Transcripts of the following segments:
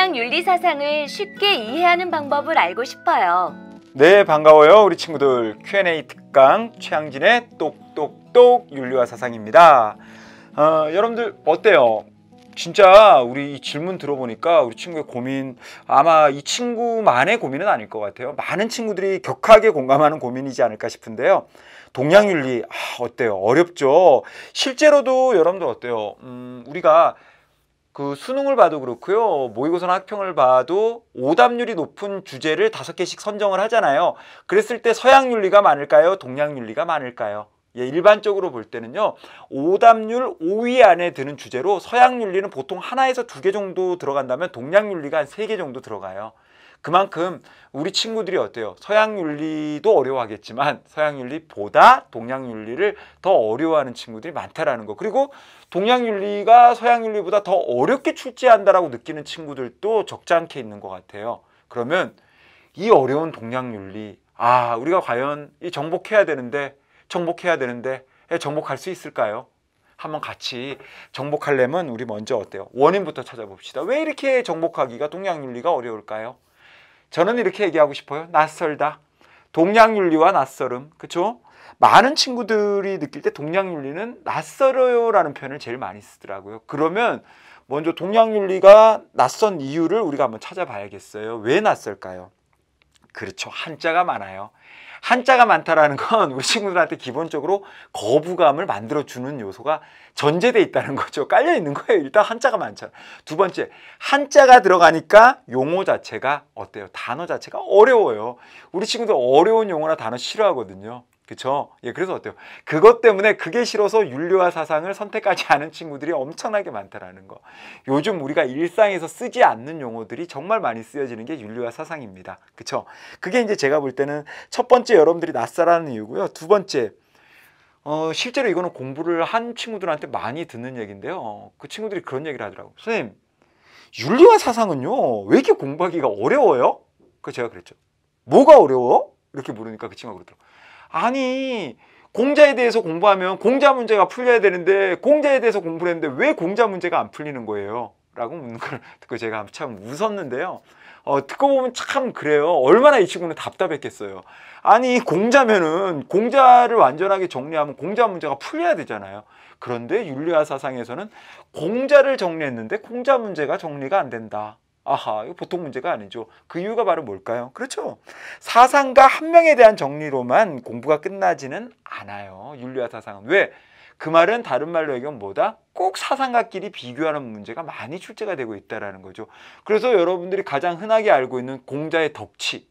동양 윤리 사상을 쉽게 이해하는 방법을 알고 싶어요. 네, 반가워요. 우리 친구들 Q&A 특강 최양진의 똑똑똑 윤리와 사상입니다. 어, 여러분들 어때요? 진짜 우리 이 질문 들어보니까 우리 친구의 고민 아마 이 친구만의 고민은 아닐 것 같아요. 많은 친구들이 격하게 공감하는 고민이지 않을까 싶은데요. 동양윤리 아, 어때요? 어렵죠. 실제로도 여러분들 어때요? 음, 우리가 그 수능을 봐도 그렇고요. 모의고사나 학평을 봐도 오답률이 높은 주제를 다섯 개씩 선정을 하잖아요. 그랬을 때 서양 윤리가 많을까요? 동양 윤리가 많을까요? 예, 일반적으로 볼 때는요. 오답률 5위 안에 드는 주제로 서양 윤리는 보통 하나에서 두 개 정도 들어간다면 동양 윤리가 한 세 개 정도 들어가요. 그만큼 우리 친구들이 어때요? 서양 윤리도 어려워하겠지만 서양 윤리보다 동양 윤리를 더 어려워하는 친구들이 많다라는 거. 그리고 동양 윤리가 서양 윤리보다 더 어렵게 출제한다라고 느끼는 친구들도 적지 않게 있는 것 같아요. 그러면 이 어려운 동양 윤리, 아, 우리가 과연 이 정복해야 되는데, 정복해야 되는데, 예, 정복할 수 있을까요? 한번 같이 정복하려면 우리 먼저 어때요? 원인부터 찾아봅시다. 왜 이렇게 정복하기가 동양 윤리가 어려울까요? 저는 이렇게 얘기하고 싶어요. 낯설다. 동양윤리와 낯설음. 그쵸? 많은 친구들이 느낄 때 동양윤리는 낯설어요 라는 표현을 제일 많이 쓰더라고요. 그러면 먼저 동양윤리가 낯선 이유를 우리가 한번 찾아봐야겠어요. 왜 낯설까요? 그렇죠. 한자가 많아요. 한자가 많다라는 건 우리 친구들한테 기본적으로 거부감을 만들어주는 요소가 전제돼 있다는 거죠. 깔려 있는 거예요. 일단 한자가 많잖아. 두 번째, 한자가 들어가니까 용어 자체가 어때요? 단어 자체가 어려워요. 우리 친구들 어려운 용어나 단어 싫어하거든요. 그렇죠 예, 그래서 어때요? 그것 때문에 그게 싫어서 윤리와 사상을 선택하지 않은 친구들이 엄청나게 많다라는 거. 요즘 우리가 일상에서 쓰지 않는 용어들이 정말 많이 쓰여지는 게 윤리와 사상입니다. 그렇죠 그게 이제 제가 볼 때는 첫 번째 여러분들이 낯설어하는 이유고요. 두 번째, 어, 실제로 이거는 공부를 한 친구들한테 많이 듣는 얘기인데요. 어, 그 친구들이 그런 얘기를 하더라고요. 선생님, 윤리와 사상은요, 왜 이렇게 공부하기가 어려워요? 그 제가 그랬죠. 뭐가 어려워? 이렇게 물으니까 그 친구가 그러더라고요. 아니 공자에 대해서 공부하면 공자 문제가 풀려야 되는데 공자에 대해서 공부를 했는데 왜 공자 문제가 안 풀리는 거예요? 라고 묻는 걸 듣고 제가 참 웃었는데요. 어, 듣고 보면 참 그래요. 얼마나 이 친구는 답답했겠어요. 아니 공자면은 공자를 완전하게 정리하면 공자 문제가 풀려야 되잖아요. 그런데 윤리화 사상에서는 공자를 정리했는데 공자 문제가 정리가 안 된다. 아하, 이거 보통 문제가 아니죠. 그 이유가 바로 뭘까요? 그렇죠. 사상가 한 명에 대한 정리로만 공부가 끝나지는 않아요. 윤리와 사상은. 왜? 그 말은 다른 말로 얘기하면 뭐다? 꼭 사상가끼리 비교하는 문제가 많이 출제가 되고 있다는 거죠. 그래서 여러분들이 가장 흔하게 알고 있는 공자의 덕치.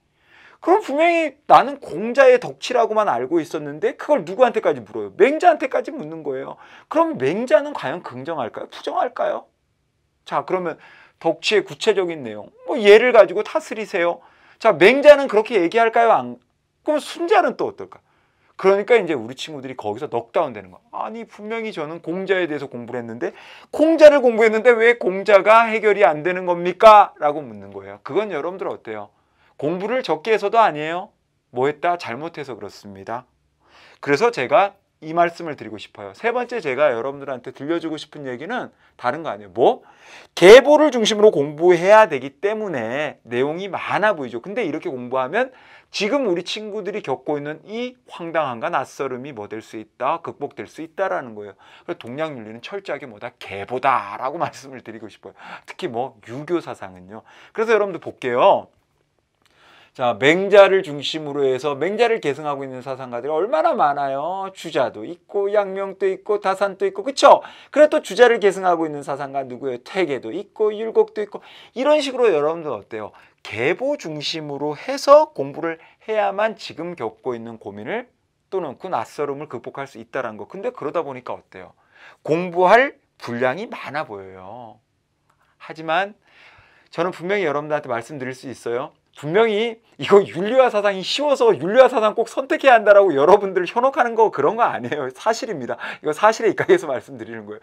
그럼 분명히 나는 공자의 덕치라고만 알고 있었는데 그걸 누구한테까지 물어요? 맹자한테까지 묻는 거예요. 그럼 맹자는 과연 긍정할까요? 부정할까요? 자, 그러면 덕치의 구체적인 내용. 뭐 예를 가지고 다스리세요. 자, 맹자는 그렇게 얘기할까요? 안? 그럼 순자는 또 어떨까? 그러니까 이제 우리 친구들이 거기서 넉다운 되는 거. 아니, 분명히 저는 공자에 대해서 공부를 했는데, 공자를 공부했는데 왜 공자가 해결이 안 되는 겁니까? 라고 묻는 거예요. 그건 여러분들 어때요? 공부를 적게 해서도 아니에요. 뭐 했다? 잘못해서 그렇습니다. 그래서 제가 이 말씀을 드리고 싶어요. 세 번째 제가 여러분들한테 들려주고 싶은 얘기는 다른 거 아니에요. 뭐? 계보를 중심으로 공부해야 되기 때문에 내용이 많아 보이죠. 근데 이렇게 공부하면 지금 우리 친구들이 겪고 있는 이 황당함과 낯설음이 뭐 될 수 있다, 극복될 수 있다라는 거예요. 그래서 동양윤리는 철저하게 뭐다 계보다라고 말씀을 드리고 싶어요. 특히 뭐 유교 사상은요. 그래서 여러분들 볼게요. 자, 맹자를 중심으로 해서 맹자를 계승하고 있는 사상가들이 얼마나 많아요. 주자도 있고 양명도 있고 다산도 있고 그쵸? 그래 도 주자를 계승하고 있는 사상가 누구예요? 퇴계도 있고 율곡도 있고 이런 식으로 여러분들 어때요? 계보 중심으로 해서 공부를 해야만 지금 겪고 있는 고민을 또는 그 낯설음을 극복할 수 있다는 거. 근데 그러다 보니까 어때요? 공부할 분량이 많아 보여요. 하지만 저는 분명히 여러분들한테 말씀드릴 수 있어요. 분명히 이거 윤리화 사상이 쉬워서 윤리화 사상 꼭 선택해야 한다라고 여러분들 현혹하는 거 그런 거 아니에요. 사실입니다. 이거 사실에입각해서 말씀드리는 거예요.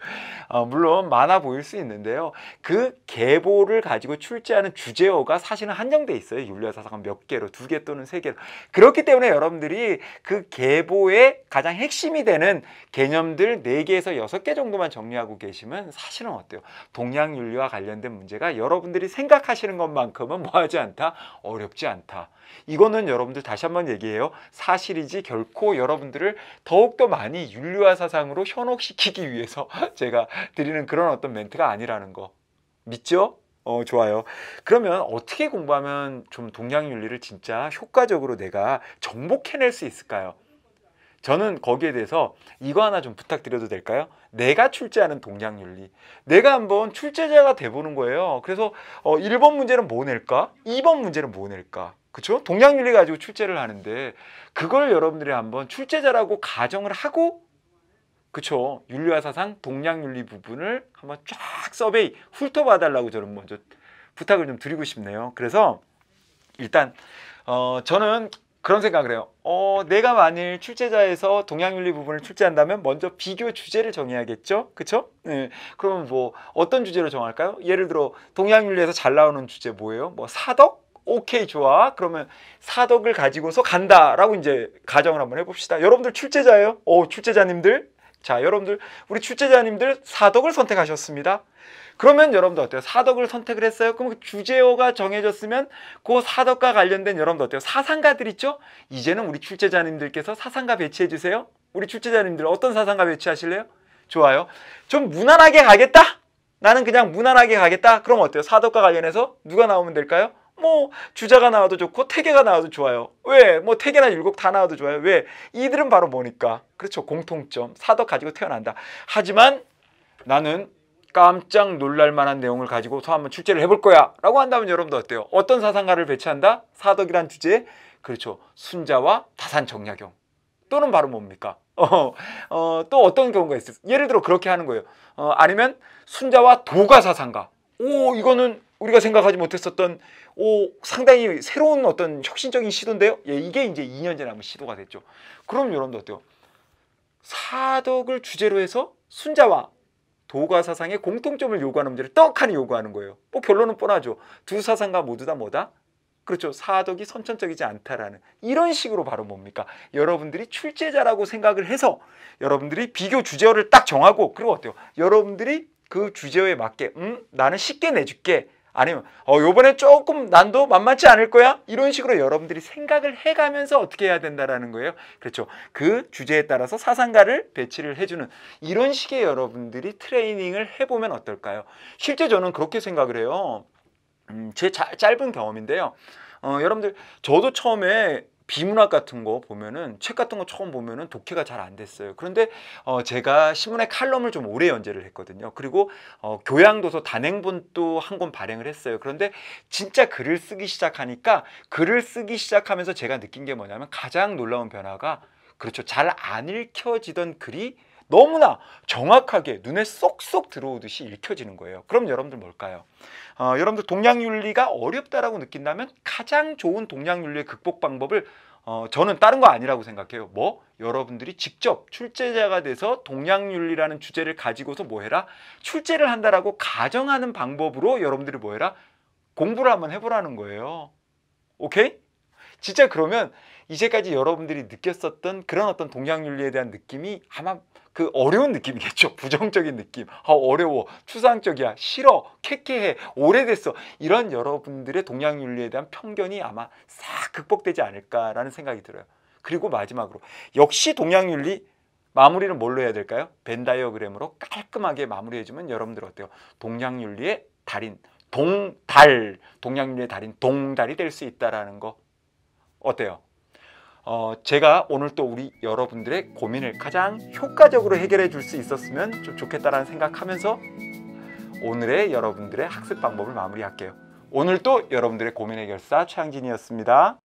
어, 물론 많아 보일 수 있는데요. 그 계보를 가지고 출제하는 주제어가 사실은 한정돼 있어요. 윤리화 사상은 몇 개로 두 개 또는 세 개로 그렇기 때문에 여러분들이 그 계보의 가장 핵심이 되는 개념들 네 개에서 여섯 개 정도만 정리하고 계시면 사실은 어때요? 동양 윤리와 관련된 문제가 여러분들이 생각하시는 것만큼은 뭐하지 않다. 어렵지 않다. 이거는 여러분들 다시 한번 얘기해요. 사실이지 결코 여러분들을 더욱더 많이 윤리화 사상으로 현혹시키기 위해서 제가 드리는 그런 어떤 멘트가 아니라는 거. 믿죠? 어, 좋아요. 그러면 어떻게 공부하면 좀 동양 윤리를 진짜 효과적으로 내가 정복해낼 수 있을까요? 저는 거기에 대해서 이거 하나 좀 부탁드려도 될까요? 내가 출제하는 동작윤리 내가 한번 출제자가 돼보는 거예요 그래서 어, 1번 문제는 뭐 낼까? 2번 문제는 뭐 낼까? 그렇죠? 동양윤리 가지고 출제를 하는데 그걸 여러분들이 한번 출제자라고 가정을 하고 그렇죠? 윤리와 사상, 동양윤리 부분을 한번 쫙 서베이 훑어봐 달라고 저는 먼저 부탁을 좀 드리고 싶네요 그래서 일단 어, 저는 그런 생각을 해요. 어, 내가 만일 출제자에서 동양윤리 부분을 출제한다면 먼저 비교 주제를 정해야겠죠? 그쵸? 네. 그러면 뭐 어떤 주제로 정할까요? 예를 들어 동양윤리에서 잘 나오는 주제 뭐예요? 뭐 사덕? 오케이 좋아 그러면 사덕을 가지고서 간다라고 이제 가정을 한번 해봅시다 여러분들 출제자예요 오 어, 출제자님들 자 여러분들 우리 출제자님들 사덕을 선택하셨습니다 그러면 여러분들 어때요? 사덕을 선택을 했어요? 그럼 그 주제어가 정해졌으면 그 사덕과 관련된 여러분들 어때요? 사상가들 있죠? 이제는 우리 출제자님들께서 사상가 배치해 주세요. 우리 출제자님들 어떤 사상가 배치하실래요? 좋아요. 좀 무난하게 가겠다? 나는 그냥 무난하게 가겠다? 그럼 어때요? 사덕과 관련해서 누가 나오면 될까요? 뭐 주자가 나와도 좋고 태계가 나와도 좋아요. 왜? 뭐 태계나 율곡 다 나와도 좋아요. 왜? 이들은 바로 뭐니까? 그렇죠. 공통점. 사덕 가지고 태어난다. 하지만 나는 깜짝 놀랄 만한 내용을 가지고서 한번 출제를 해볼 거야 라고 한다면 여러분도 어때요? 어떤 사상가를 배치한다? 사덕이란 주제에 그렇죠. 순자와 다산정약용 또는 바로 뭡니까? 어, 어, 또 어떤 경우가 있을요 예를 들어 그렇게 하는 거예요. 어, 아니면 순자와 도가사상가 오 이거는 우리가 생각하지 못했었던 오 상당히 새로운 어떤 혁신적인 시도인데요. 예, 이게 이제 2년 전에 한번 시도가 됐죠. 그럼 여러분도 어때요? 사덕을 주제로 해서 순자와 도가 사상의 공통점을 요구하는 문제를 떡하니 요구하는 거예요. 뭐 결론은 뻔하죠. 두사상과 모두 다 뭐다? 그렇죠. 사덕이 선천적이지 않다라는 이런 식으로 바로 뭡니까? 여러분들이 출제자라고 생각을 해서 여러분들이 비교 주제어를 딱 정하고 그리고 어때요? 여러분들이 그 주제어에 맞게 음 나는 쉽게 내줄게 아니면 어 요번에 조금 난도 만만치 않을 거야 이런 식으로 여러분들이 생각을 해가면서 어떻게 해야 된다라는 거예요 그렇죠 그 주제에 따라서 사상가를 배치를 해주는 이런 식의 여러분들이 트레이닝을 해보면 어떨까요 실제 저는 그렇게 생각을 해요 음, 제 자, 짧은 경험인데요 어, 여러분들 저도 처음에 비문학 같은 거 보면은 책 같은 거 처음 보면은 독해가 잘 안 됐어요. 그런데 어 제가 신문에 칼럼을 좀 오래 연재를 했거든요. 그리고 어 교양도서 단행본도 한 권 발행을 했어요. 그런데 진짜 글을 쓰기 시작하니까 글을 쓰기 시작하면서 제가 느낀 게 뭐냐면 가장 놀라운 변화가 그렇죠. 잘 안 읽혀지던 글이 너무나 정확하게 눈에 쏙쏙 들어오듯이 읽혀지는 거예요. 그럼 여러분들 뭘까요? 어, 여러분들 동양윤리가 어렵다라고 느낀다면 가장 좋은 동양윤리의 극복 방법을 어, 저는 다른 거 아니라고 생각해요. 뭐? 여러분들이 직접 출제자가 돼서 동양윤리라는 주제를 가지고서 뭐 해라? 출제를 한다라고 가정하는 방법으로 여러분들이 뭐 해라? 공부를 한번 해보라는 거예요. 오케이? 진짜 그러면 이제까지 여러분들이 느꼈었던 그런 어떤 동양윤리에 대한 느낌이 아마 그 어려운 느낌이겠죠. 부정적인 느낌. 아, 어려워. 추상적이야. 싫어. 쾌쾌해. 오래됐어. 이런 여러분들의 동양윤리에 대한 편견이 아마 싹 극복되지 않을까라는 생각이 들어요. 그리고 마지막으로 역시 동양윤리 마무리는 뭘로 해야 될까요? 벤다이어그램으로 깔끔하게 마무리해주면 여러분들 어때요? 동양윤리의 달인, 동달, 동양윤리의 달인, 동달이 될 수 있다라는 거 어때요? 어, 제가 오늘 또 우리 여러분들의 고민을 가장 효과적으로 해결해 줄 수 있었으면 좀 좋겠다라는 생각하면서 오늘의 여러분들의 학습 방법을 마무리할게요. 오늘또 여러분들의 고민 해결사 최양진이었습니다.